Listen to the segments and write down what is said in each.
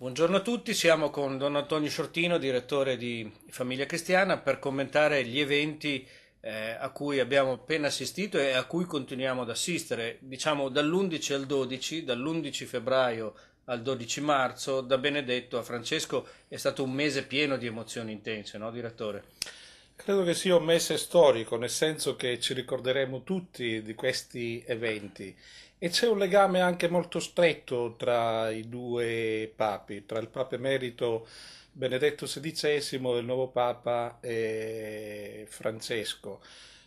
Buongiorno a tutti, siamo con Don Antonio Sciortino, direttore di Famiglia Cristiana, per commentare gli eventi eh, a cui abbiamo appena assistito e a cui continuiamo ad assistere, diciamo dall'11 al 12, dall'11 febbraio al 12 marzo, da Benedetto a Francesco, è stato un mese pieno di emozioni intense, no direttore? Credo che sia un mese storico, nel senso che ci ricorderemo tutti di questi eventi e c'è un legame anche molto stretto tra i due papi, tra il Papa Emerito Benedetto XVI e il nuovo Papa eh, Francesco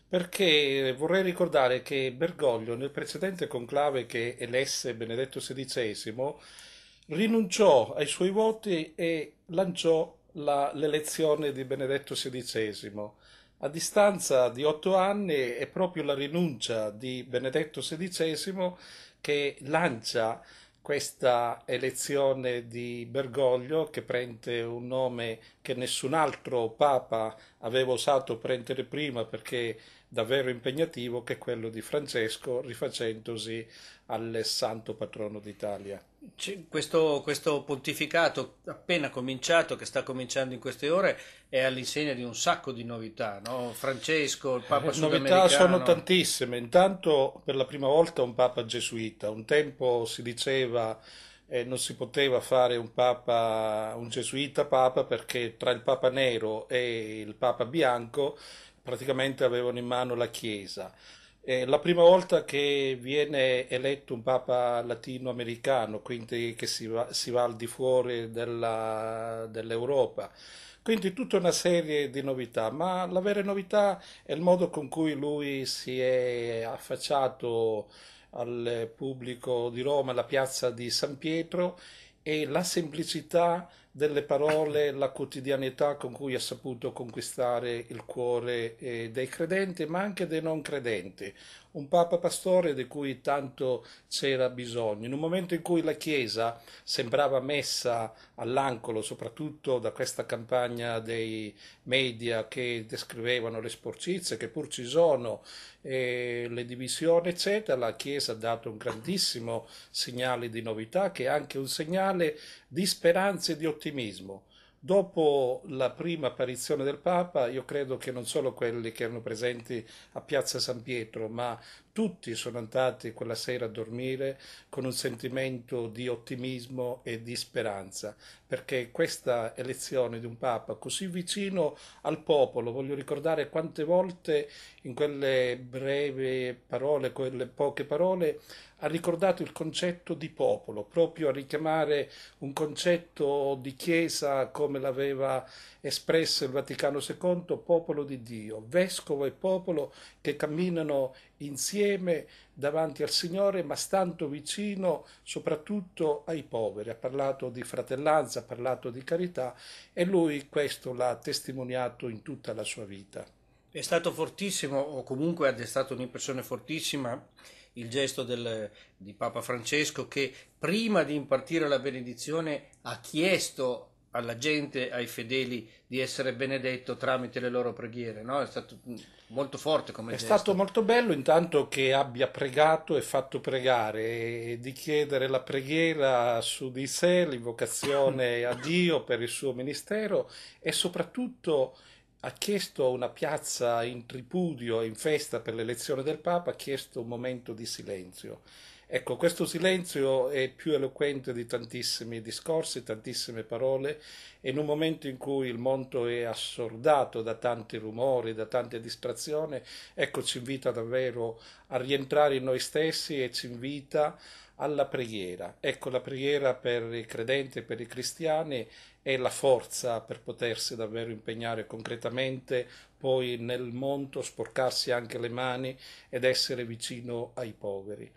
perché vorrei ricordare che Bergoglio nel precedente conclave che elesse Benedetto XVI rinunciò ai suoi voti e lanciò la, l'elezione di Benedetto XVI. A distanza di otto anni è proprio la rinuncia di Benedetto XVI che lancia questa elezione di Bergoglio che prende un nome che nessun altro papa aveva osato prendere prima perché davvero impegnativo che è quello di Francesco rifacendosi al santo patrono d'Italia. Questo, questo, pontificato appena cominciato, che sta cominciando in queste ore, è all'insegna di un sacco di novità, no? Francesco, il Papa eh, Sudamericano... Novità sono tantissime. Intanto, per la prima volta un Papa gesuita. Un tempo si diceva eh, non si poteva fare un, papa, un gesuita Papa perché tra il Papa Nero e il Papa Bianco praticamente avevano in mano la Chiesa. È eh, la prima volta che viene eletto un papa latinoamericano, quindi che si va, si va al di fuori della, dell'Europa. Quindi tutta una serie di novità, ma la vera novità è il modo con cui lui si è affacciato al pubblico di Roma, alla piazza di San Pietro e la semplicità delle parole, la quotidianità con cui ha saputo conquistare il cuore eh, dei credenti, ma anche dei non credenti. Un Papa Pastore di cui tanto c'era bisogno. In un momento in cui la Chiesa sembrava messa all'ancolo, soprattutto da questa campagna dei media che descrivevano le sporcizie, che pur ci sono, eh, le divisioni, eccetera, la Chiesa ha dato un grandissimo segnale di novità, che è anche un segnale di speranza e di ottimismo. Dopo la prima apparizione del Papa, io credo che non solo quelli che erano presenti a Piazza San Pietro, ma tutti sono andati quella sera a dormire con un sentimento di ottimismo e di speranza, perché questa elezione di un Papa così vicino al popolo, voglio ricordare quante volte in quelle breve parole, quelle poche parole, ha ricordato il concetto di popolo, proprio a richiamare un concetto di Chiesa come l'aveva espresso il Vaticano II, popolo di Dio, vescovo e popolo che camminano insieme davanti al Signore, ma stando vicino soprattutto ai poveri. Ha parlato di fratellanza, ha parlato di carità e lui questo l'ha testimoniato in tutta la sua vita. È stato fortissimo, o comunque è stata un'impressione fortissima, il gesto del, di Papa Francesco che prima di impartire la benedizione ha chiesto alla gente, ai fedeli, di essere benedetto tramite le loro preghiere. No? È stato molto forte come È gesto. stato molto bello intanto che abbia pregato e fatto pregare e di chiedere la preghiera su di sé, l'invocazione a Dio per il suo ministero e soprattutto ha chiesto una piazza in tripudio, in festa per l'elezione del Papa, ha chiesto un momento di silenzio. Ecco, questo silenzio è più eloquente di tantissimi discorsi, tantissime parole e in un momento in cui il mondo è assordato da tanti rumori, da tante distrazioni, ecco ci invita davvero a rientrare in noi stessi e ci invita alla preghiera. Ecco, la preghiera per i credenti, per i cristiani è la forza per potersi davvero impegnare concretamente poi nel mondo, sporcarsi anche le mani ed essere vicino ai poveri.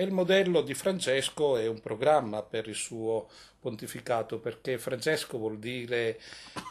E il modello di Francesco è un programma per il suo pontificato, perché Francesco vuol dire,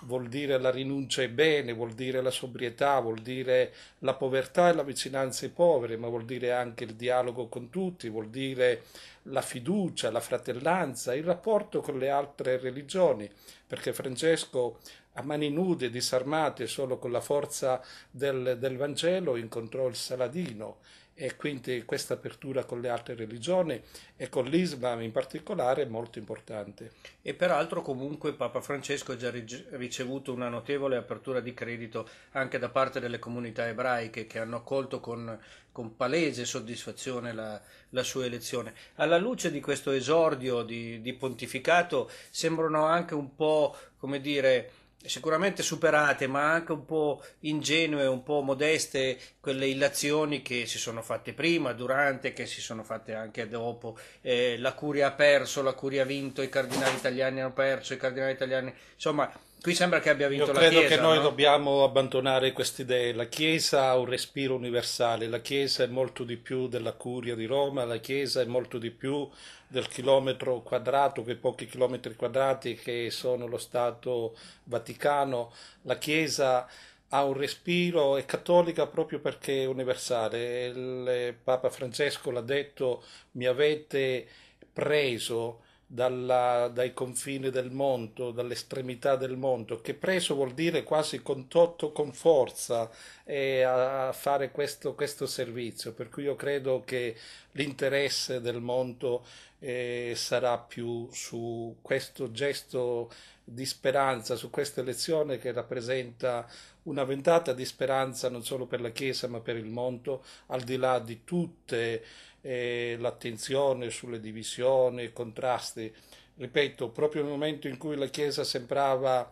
vuol dire la rinuncia ai bene, vuol dire la sobrietà, vuol dire la povertà e la vicinanza ai poveri, ma vuol dire anche il dialogo con tutti, vuol dire la fiducia, la fratellanza, il rapporto con le altre religioni, perché Francesco a mani nude, disarmate, solo con la forza del, del Vangelo, incontrò il Saladino e quindi questa apertura con le altre religioni e con l'Islam in particolare è molto importante. E peraltro comunque Papa Francesco ha già ricevuto una notevole apertura di credito anche da parte delle comunità ebraiche che hanno accolto con, con palese soddisfazione la, la, sua elezione. Alla luce di questo esordio di, di pontificato sembrano anche un po' come dire sicuramente superate, ma anche un po' ingenue, un po' modeste quelle illazioni che si sono fatte prima, durante, che si sono fatte anche dopo. Eh, la Curia ha perso, la Curia ha vinto, i cardinali italiani hanno perso, i cardinali italiani... Insomma, Qui sembra che abbia vinto Io la Chiesa. Credo che no? noi dobbiamo abbandonare queste idee. La Chiesa ha un respiro universale, la Chiesa è molto di più della curia di Roma, la Chiesa è molto di più del chilometro quadrato, quei pochi chilometri quadrati che sono lo Stato Vaticano. La Chiesa ha un respiro, è cattolica proprio perché è universale. Il Papa Francesco l'ha detto, mi avete preso dalla, dai confini del mondo, dall'estremità del mondo, che preso vuol dire quasi condotto con forza eh, a fare questo, questo, servizio, per cui io credo che l'interesse del mondo eh, sarà più su questo gesto di speranza su questa elezione che rappresenta una ventata di speranza non solo per la Chiesa ma per il mondo, al di là di tutte eh, l'attenzione sulle divisioni, i contrasti. Ripeto, proprio nel momento in cui la Chiesa sembrava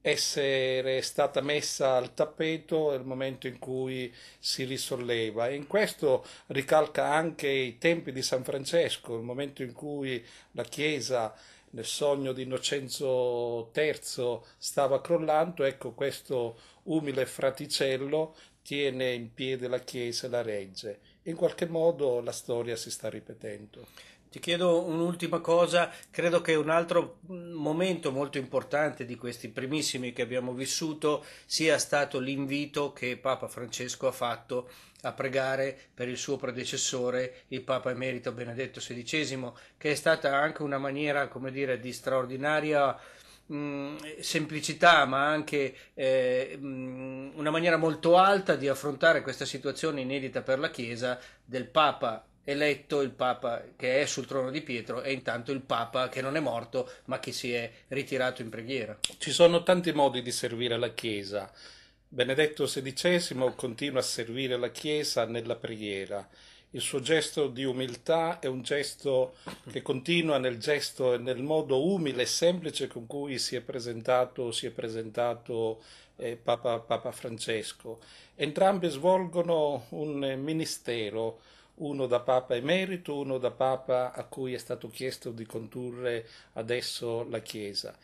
essere stata messa al tappeto è il momento in cui si risolleva e in questo ricalca anche i tempi di San Francesco, il momento in cui la Chiesa nel sogno di Innocenzo III stava crollando, ecco questo umile fraticello tiene in piedi la Chiesa e la regge. In qualche modo la storia si sta ripetendo. Ti chiedo un'ultima cosa, credo che un altro mm, momento molto importante di questi primissimi che abbiamo vissuto sia stato l'invito che Papa Francesco ha fatto a pregare per il suo predecessore, il Papa Emerito Benedetto XVI, che è stata anche una maniera, come dire, di straordinaria mm, semplicità, ma anche eh, mm, una maniera molto alta di affrontare questa situazione inedita per la Chiesa del Papa eletto il Papa che è sul trono di Pietro e intanto il Papa che non è morto ma che si è ritirato in preghiera. Ci sono tanti modi di servire la Chiesa Benedetto XVI continua a servire la Chiesa nella preghiera. Il suo gesto di umiltà è un gesto che continua nel gesto e nel modo umile e semplice con cui si è presentato, si è presentato eh, Papa, Papa Francesco. Entrambi svolgono un ministero, uno da Papa emerito, uno da Papa a cui è stato chiesto di condurre adesso la Chiesa.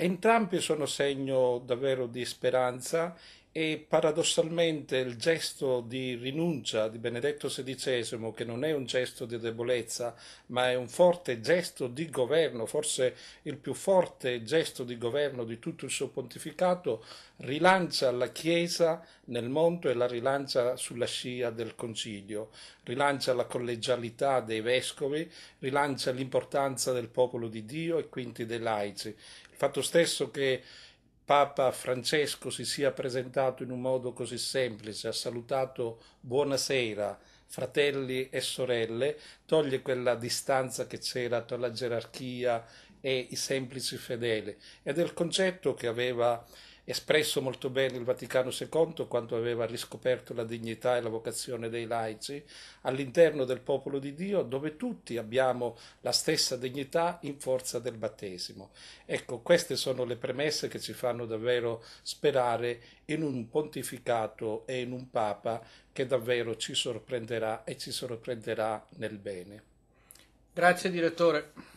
Entrambi sono segno davvero di speranza e paradossalmente il gesto di rinuncia di Benedetto XVI, che non è un gesto di debolezza, ma è un forte gesto di governo, forse il più forte gesto di governo di tutto il suo pontificato, rilancia la Chiesa nel mondo e la rilancia sulla scia del Concilio, rilancia la collegialità dei vescovi, rilancia l'importanza del popolo di Dio e quindi dei laici. Il fatto stesso che Papa Francesco si sia presentato in un modo così semplice, ha salutato buonasera, fratelli e sorelle, toglie quella distanza che c'era tra la gerarchia e i semplici fedeli ed è il concetto che aveva espresso molto bene il Vaticano II quando aveva riscoperto la dignità e la vocazione dei laici, all'interno del popolo di Dio dove tutti abbiamo la stessa dignità in forza del battesimo. Ecco, queste sono le premesse che ci fanno davvero sperare in un pontificato e in un papa che davvero ci sorprenderà e ci sorprenderà nel bene. Grazie direttore.